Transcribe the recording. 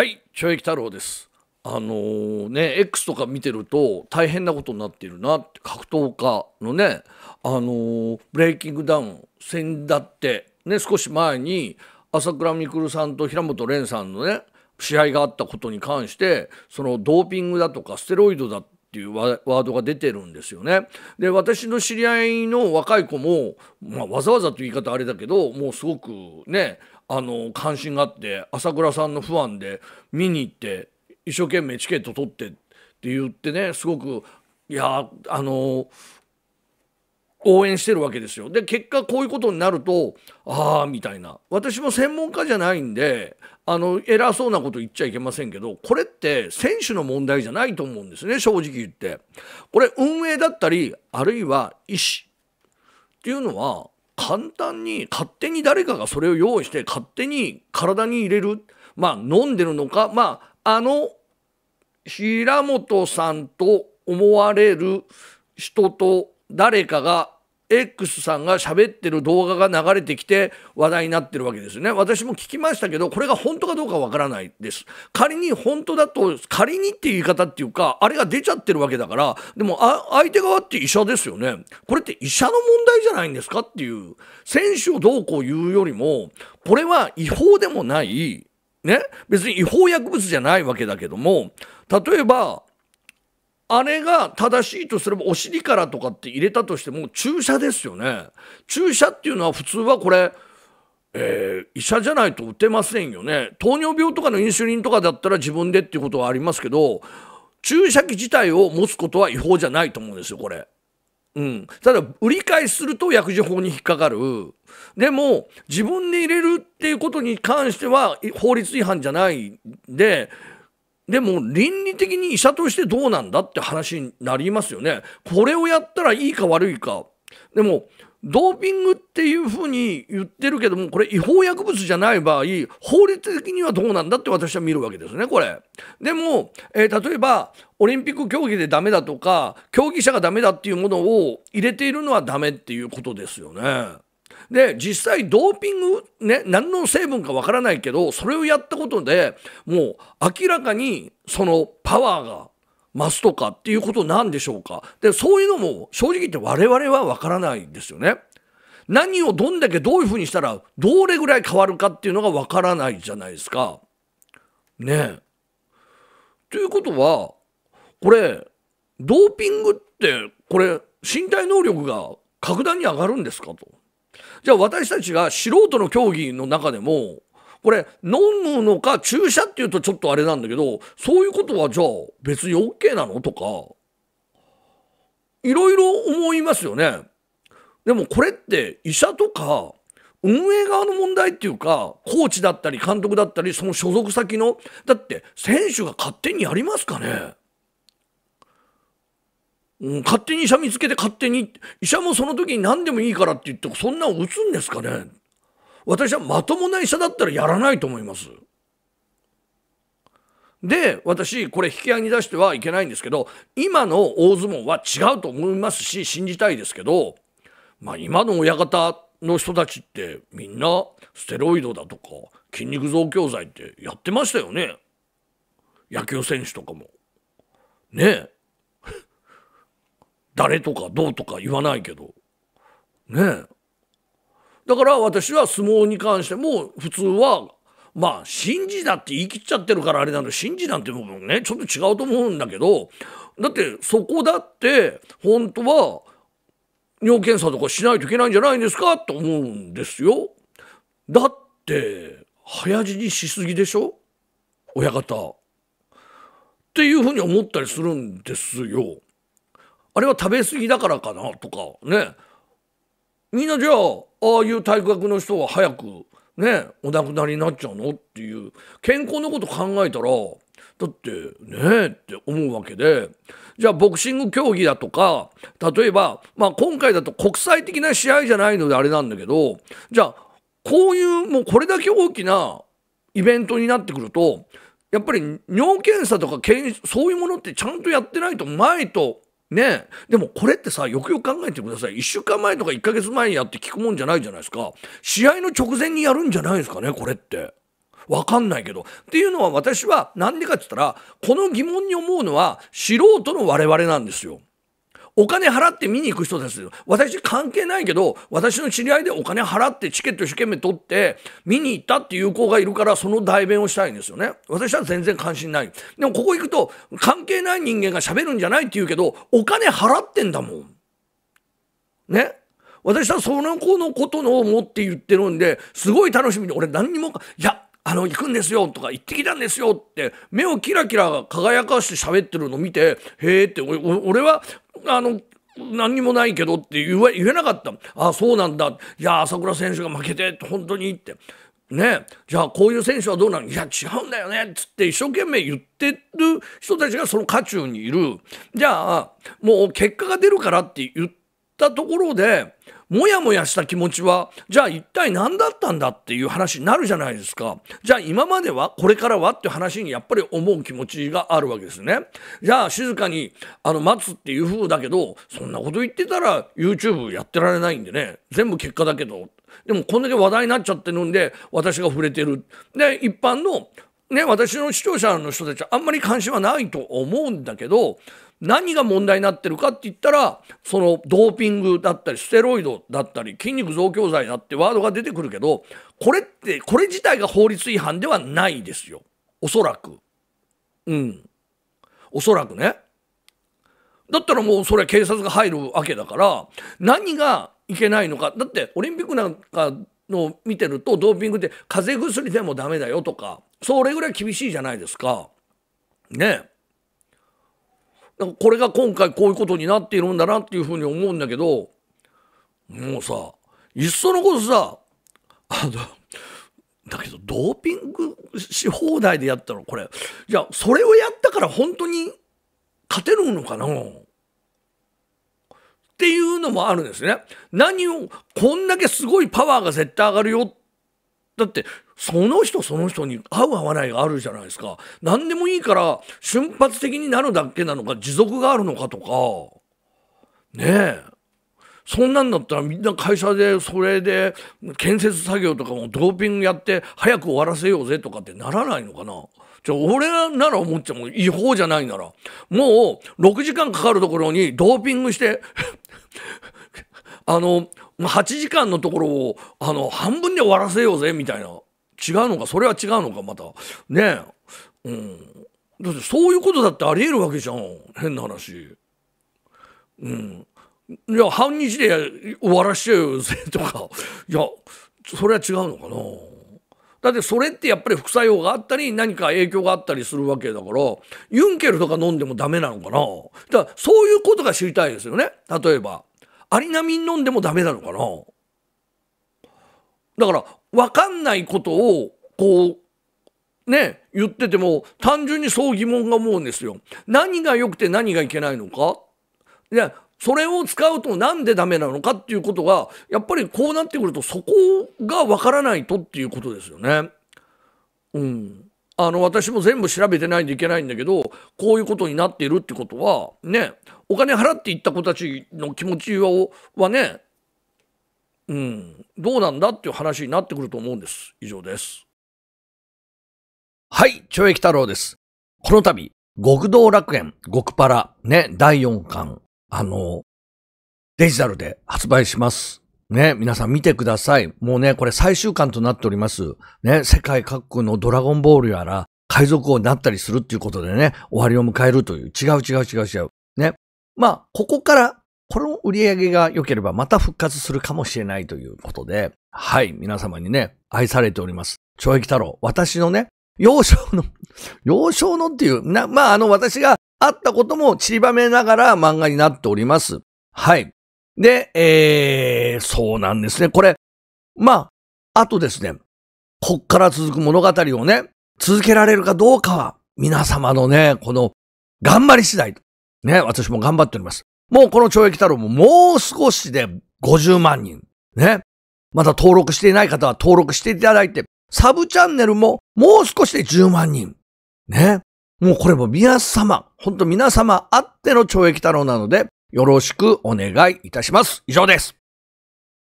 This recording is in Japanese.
はいちょい太郎ですあのー、ね X とか見てると大変なことになってるなって格闘家のねあのー、ブレイキングダウン戦だってね少し前に朝倉未来さんと平本蓮さんのね試合があったことに関してそのドーピングだとかステロイドだっていうワードが出てるんですよね。で私の知り合いの若い子も、まあ、わざわざという言い方あれだけどもうすごくねあの関心があって朝倉さんのファンで見に行って一生懸命チケット取ってって言ってねすごくいやあの応援してるわけですよ。で結果こういうことになるとああみたいな私も専門家じゃないんであの偉そうなこと言っちゃいけませんけどこれって選手の問題じゃないと思うんですね正直言って。これ運営だったりあるいは医師っていうのは簡単に勝手に誰かがそれを用意して勝手に体に入れるまあ飲んでるのかまああの平本さんと思われる人と誰かが X さんが喋ってる動画が流れてきて話題になってるわけですね。私も聞きましたけど、これが本当かどうかわからないです。仮に本当だと、仮にっていう言い方っていうか、あれが出ちゃってるわけだから、でも相手側って医者ですよね。これって医者の問題じゃないんですかっていう、選手をどうこう言うよりも、これは違法でもない、ね、別に違法薬物じゃないわけだけども、例えば、あれが正しいとすればお尻からとかって入れたとしても注射ですよね注射っていうのは普通はこれえー、医者じゃないと打てませんよね糖尿病とかのインスリンとかだったら自分でっていうことはありますけど注射器自体を持つことは違法じゃないと思うんですよこれ。うん、ただ売り買いすると薬事法に引っかかるでも自分で入れるっていうことに関しては法律違反じゃないんででも倫理的に医者としてどうなんだって話になりますよね。これをやったらいいか悪いか。でもドーピングっていうふうに言ってるけどもこれ違法薬物じゃない場合法律的にはどうなんだって私は見るわけですねこれ。でも、えー、例えばオリンピック競技でダメだとか競技者がダメだっていうものを入れているのはダメっていうことですよね。で実際ドーピングね何の成分かわからないけどそれをやったことでもう明らかにそのパワーが増すとかっていうことなんでしょうかでそういうのも正直言って我々はわからないんですよね。何をどんだけどういうふうにしたらどれぐらい変わるかっていうのがわからないじゃないですか。ねえ。ということはこれドーピングってこれ身体能力が格段に上がるんですかと。じゃあ私たちが素人の競技の中でもこれ飲むのか注射っていうとちょっとあれなんだけどそういうことはじゃあ別に OK なのとかいろいろ思いますよね。でもこれって医者とか運営側の問題っていうかコーチだったり監督だったりその所属先のだって選手が勝手にやりますかねうん、勝手に医者見つけて勝手に医者もその時に何でもいいからって言ってそんなん打つんですかね私はまともな医者だったらやらないと思います。で私これ引き合いに出してはいけないんですけど今の大相撲は違うと思いますし信じたいですけど、まあ、今の親方の人たちってみんなステロイドだとか筋肉増強剤ってやってましたよね野球選手とかも。ねえ。誰とかどうとか言わないけどねえだから私は相撲に関しても普通はまあ信じだって言い切っちゃってるからあれなんだ信じなんて僕ねちょっと違うと思うんだけどだってそこだって本当は尿検査とかしないといけないんじゃないんですかと思うんですよ。だって早死にしすぎでしょ親方。っていうふうに思ったりするんですよ。あれは食べ過ぎだからかなとかねみんなじゃあああいう体格の人は早くねお亡くなりになっちゃうのっていう健康のこと考えたらだってねえって思うわけでじゃあボクシング競技だとか例えば、まあ、今回だと国際的な試合じゃないのであれなんだけどじゃあこういうもうこれだけ大きなイベントになってくるとやっぱり尿検査とかそういうものってちゃんとやってないと前とねでもこれってさよくよく考えてください1週間前とか1ヶ月前にやって聞くもんじゃないじゃないですか試合の直前にやるんじゃないですかねこれって。わかんないけど。っていうのは私は何でかって言ったらこの疑問に思うのは素人の我々なんですよ。お金払って見に行く人ですよ私関係ないけど私の知り合いでお金払ってチケット一生懸命取って見に行ったっていう子がいるからその代弁をしたいんですよね私は全然関心ないでもここ行くと関係ない人間がしゃべるんじゃないって言うけどお金払ってんだもんね私はその子のことを思って言ってるんですごい楽しみに、俺何にもいやあの、行くんですよとか行ってきたんですよって目をキラキラ輝かして喋ってるの見て、へえって、俺は、あの、何にもないけどって言え言えなかった。ああ、そうなんだ。いや、朝倉選手が負けて、本当にって。ねじゃあこういう選手はどうなのいや違うんだよねっつって一生懸命言ってる人たちがその渦中にいるじゃあもう結果が出るからって言ったところでモヤモヤした気持ちはじゃあ一体何だったんだっていう話になるじゃないですかじゃあ今まではこれからはって話にやっぱり思う気持ちがあるわけですねじゃあ静かにあの待つっていう風だけどそんなこと言ってたら YouTube やってられないんでね全部結果だけどでもこんだけ話題になっちゃってるんで私が触れてるで一般のね、私の視聴者の人たちはあんまり関心はないと思うんだけど何が問題になってるかって言ったらそのドーピングだったりステロイドだったり筋肉増強剤だってワードが出てくるけどこれってこれ自体が法律違反ではないですよおそらくうんおそらくねだったらもうそれは警察が入るわけだから何がいけないのかだってオリンピックなんかの見てるとドーピングって風邪薬でもダメだよとかそれぐらい厳しいじゃないですかねこれが今回こういうことになっているんだなっていうふうに思うんだけどもうさいっそのことさあのだけどドーピングし放題でやったのこれじゃあそれをやったから本当に勝てるのかなっていうのもあるんですね。何をこんだけすごいパワーが絶対上がるよだってその人その人に合う合わないがあるじゃないですか何でもいいから瞬発的になるだけなのか持続があるのかとかねえそんなんだったらみんな会社でそれで建設作業とかもドーピングやって早く終わらせようぜとかってならないのかなちょ、俺なら思っちゃう。違法じゃないなら。もう6時間かかるところにドーピングして あの、まあ、8時間のところをあの半分で終わらせようぜみたいな違うのかそれは違うのかまたねえ、うん、だってそういうことだってありえるわけじゃん変な話。うん、いや半日で終わらしちゃうぜとかいやそれは違うのかな。だってそれってやっぱり副作用があったり何か影響があったりするわけだからユンケルとか飲んでもダメなのかなだからそういうことが知りたいですよね例えばアリナミン飲んでもダメなのかなだから分かんないことをこうね言ってても単純にそう疑問が思うんですよ。何が良くて何がいけないのかや、それを使うとなんでダメなのかっていうことがやっぱりこうなってくるとそこが分からないとっていうことですよね。うんあの私も全部調べてないといけないんだけどこういうことになっているってことはねお金払っていった子たちの気持ちをはねうんどうなんだっていう話になってくると思うんです以上ですはい懲役太郎ですこの度極道楽園極パラね第4巻あのデジタルで発売しますね、皆さん見てください。もうね、これ最終巻となっております。ね、世界各国のドラゴンボールやら、海賊王になったりするっていうことでね、終わりを迎えるという。違う違う違う違う。ね。まあ、ここから、この売り上げが良ければまた復活するかもしれないということで、はい、皆様にね、愛されております。懲役太郎、私のね、幼少の 幼少のっていう、な、まあ、あの、私が会ったことも散りばめながら漫画になっております。はい。で、えー、そうなんですね。これ、まあ、あとですね、こっから続く物語をね、続けられるかどうかは、皆様のね、この、頑張り次第。ね、私も頑張っております。もうこの懲役太郎ももう少しで50万人。ね。まだ登録していない方は登録していただいて、サブチャンネルももう少しで10万人。ね。もうこれも皆様、ほんと皆様あっての懲役太郎なので、よろしくお願いいたします。以上です。